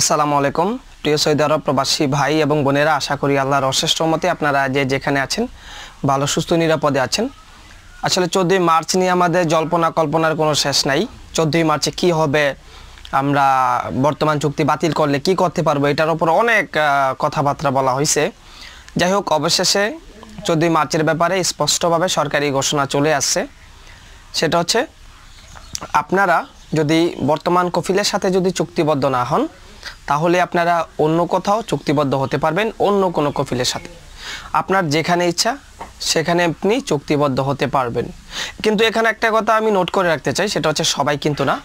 আসসালামু আলাইকুম প্রিয় সৈয়দ আরব প্রবাসী ভাই এবং বোনেরা আশা করি আল্লাহর অশেষ্ট মতে আপনারা যে যেখানে আছেন ভালো সুস্থ নিরাপদে আছেন আসলে চোদ্দই মার্চ নিয়ে আমাদের জল্পনা কল্পনার কোনো শেষ নাই চোদ্দই মার্চে কি হবে আমরা বর্তমান চুক্তি বাতিল করলে কি করতে পারবো এটার ওপর অনেক কথাবার্তা বলা হয়েছে যাই হোক অবশেষে চোদ্দই মার্চের ব্যাপারে স্পষ্টভাবে সরকারি ঘোষণা চলে আসছে সেটা হচ্ছে আপনারা যদি বর্তমান কফিলের সাথে যদি চুক্তিবদ্ধ না হন তাহলে আপনারা অন্য কোথাও চুক্তিবদ্ধ হতে পারবেন অন্য কোনো কফিলের সাথে আপনার যেখানে ইচ্ছা সেখানে আপনি চুক্তিবদ্ধ হতে পারবেন কিন্তু এখানে একটা কথা আমি নোট করে রাখতে চাই সেটা হচ্ছে সবাই কিন্তু না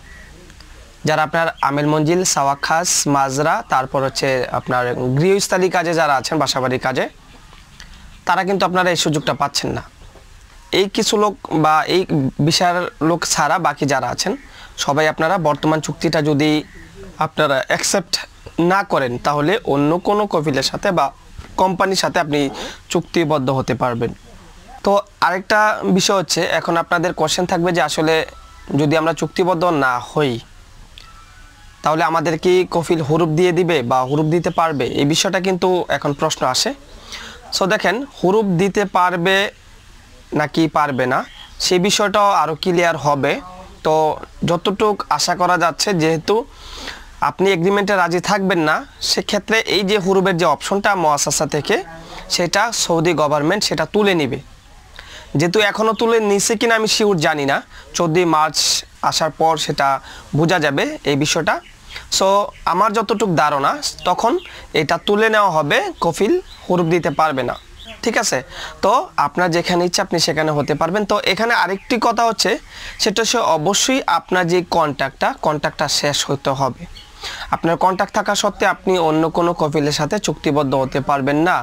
যারা আপনার আমেল মঞ্জিল সাওয়াখাস মাজরা তারপর হচ্ছে আপনার গৃহস্থালী কাজে যারা আছেন বাসাবাড়ির কাজে তারা কিন্তু আপনারা এই সুযোগটা পাচ্ছেন না এই কিছু লোক বা এই বিষয়ের লোক ছাড়া বাকি যারা আছেন সবাই আপনারা বর্তমান চুক্তিটা যদি আপনারা অ্যাকসেপ্ট না করেন তাহলে অন্য কোনো কফিলের সাথে বা কোম্পানির সাথে আপনি চুক্তিবদ্ধ হতে পারবেন তো আরেকটা বিষয় হচ্ছে এখন আপনাদের কোশ্চেন থাকবে যে আসলে যদি আমরা চুক্তিবদ্ধ না হই তাহলে আমাদের কি কফিল হুরুপ দিয়ে দিবে বা হুরুপ দিতে পারবে এই বিষয়টা কিন্তু এখন প্রশ্ন আসে সো দেখেন হুরুপ দিতে পারবে নাকি পারবে না সেই বিষয়টাও আরও ক্লিয়ার হবে তো যতটুক আশা করা যাচ্ছে যেহেতু আপনি এগ্রিমেন্টে রাজি থাকবেন না সেক্ষেত্রে এই যে হুরুবের যে অপশনটা মহাসাসা থেকে সেটা সৌদি গভর্নমেন্ট সেটা তুলে নিবে যেহেতু এখনও তুলে নিছে কিনা আমি শিউর জানি না চোদ্দই মার্চ আসার পর সেটা বোঝা যাবে এই বিষয়টা সো আমার যতটুক ধারণা তখন এটা তুলে নেওয়া হবে কফিল হুরুপ দিতে পারবে না ঠিক আছে তো আপনার যেখানে ইচ্ছে আপনি সেখানে হতে পারবেন তো এখানে আরেকটি কথা হচ্ছে সেটা সে অবশ্যই আপনার যে কন্ট্যাক্টটা কন্ট্যাক্টটা শেষ হতে হবে আপনার কন্ট্যাক্ট থাকা সত্ত্বে আপনি অন্য কোনো কফিলের সাথে চুক্তিবদ্ধ হতে পারবেন না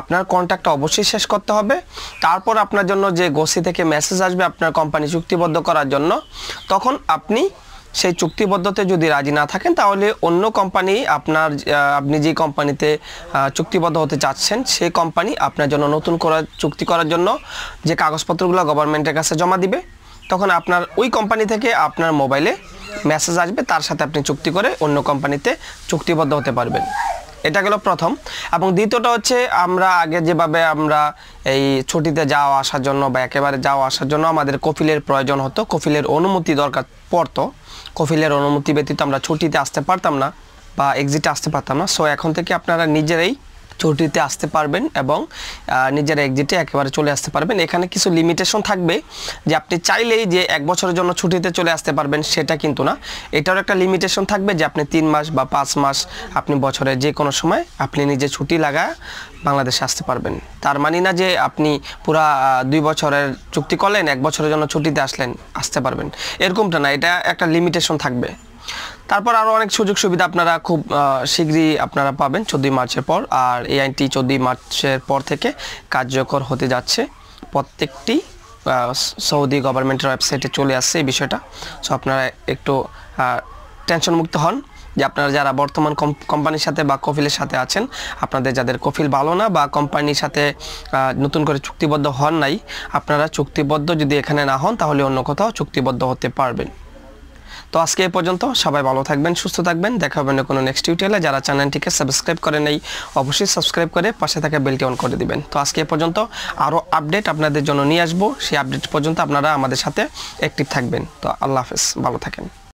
আপনার কন্ট্যাক্টটা অবশ্যই শেষ করতে হবে তারপর আপনার জন্য যে গোষ্ঠী থেকে মেসেজ আসবে আপনার কোম্পানি চুক্তিবদ্ধ করার জন্য তখন আপনি সেই চুক্তিবদ্ধতে যদি রাজি না থাকেন তাহলে অন্য কোম্পানি আপনার আপনি যে কোম্পানিতে চুক্তিবদ্ধ হতে চাচ্ছেন সেই কোম্পানি আপনার জন্য নতুন করা চুক্তি করার জন্য যে কাগজপত্রগুলো গভর্নমেন্টের কাছে জমা দিবে তখন আপনার ওই কোম্পানি থেকে আপনার মোবাইলে মেসেজ আসবে তার সাথে আপনি চুক্তি করে অন্য কোম্পানিতে চুক্তিবদ্ধ হতে পারবেন এটা গেল প্রথম এবং দ্বিতীয়টা হচ্ছে আমরা আগে যেভাবে আমরা এই ছুটিতে যাওয়া আসার জন্য বা একেবারে যাওয়া আসার জন্য আমাদের কফিলের প্রয়োজন হতো কফিলের অনুমতি দরকার পড়তো কফিলের অনুমতি ব্যতীত আমরা ছুটিতে আসতে পারতাম না বা এক্সিটে আসতে পারতাম না সো এখন থেকে আপনারা নিজেরাই ছুটিতে আসতে পারবেন এবং নিজের এক্সিটে একেবারে চলে আসতে পারবেন এখানে কিছু লিমিটেশন থাকবে যে আপনি চাইলেই যে এক বছরের জন্য ছুটিতে চলে আসতে পারবেন সেটা কিন্তু না এটারও একটা লিমিটেশন থাকবে যে আপনি তিন মাস বা পাঁচ মাস আপনি বছরে যে কোনো সময় আপনি নিজে ছুটি লাগা বাংলাদেশে আসতে পারবেন তার মানে না যে আপনি পুরা দুই বছরের চুক্তি করলেন এক বছরের জন্য ছুটিতে আসলেন আসতে পারবেন এরকমটা না এটা একটা লিমিটেশন থাকবে তারপর আরও অনেক সুযোগ সুবিধা আপনারা খুব শীঘ্রই আপনারা পাবেন চোদ্দই মার্চের পর আর এই আইনটি চোদ্দই মার্চের পর থেকে কার্যকর হতে যাচ্ছে প্রত্যেকটি সৌদি গভর্নমেন্টের ওয়েবসাইটে চলে আসছে এই বিষয়টা সো আপনারা একটু টেনশনমুক্ত হন যে আপনারা যারা বর্তমান কোম্পানির সাথে বা কফিলের সাথে আছেন আপনাদের যাদের কফিল ভালো না বা কোম্পানির সাথে নতুন করে চুক্তিবদ্ধ হন নাই আপনারা চুক্তিবদ্ধ যদি এখানে না হন তাহলে অন্য কোথাও চুক্তিবদ্ধ হতে পারবেন তো আজকে এ পর্যন্ত সবাই ভালো থাকবেন সুস্থ থাকবেন দেখা হবে না কোনো নেক্সট টিউটোরিয়ালে যারা চ্যানেলটিকে সাবস্ক্রাইব করে নেই অবশ্যই সাবস্ক্রাইব করে পাশে থাকা বেলটি অন করে দিবেন তো আজকে এ পর্যন্ত আরও আপডেট আপনাদের জন্য নিয়ে আসবো সেই আপডেট পর্যন্ত আপনারা আমাদের সাথে অ্যাক্টিভ থাকবেন তো আল্লাহ হাফেজ ভালো থাকেন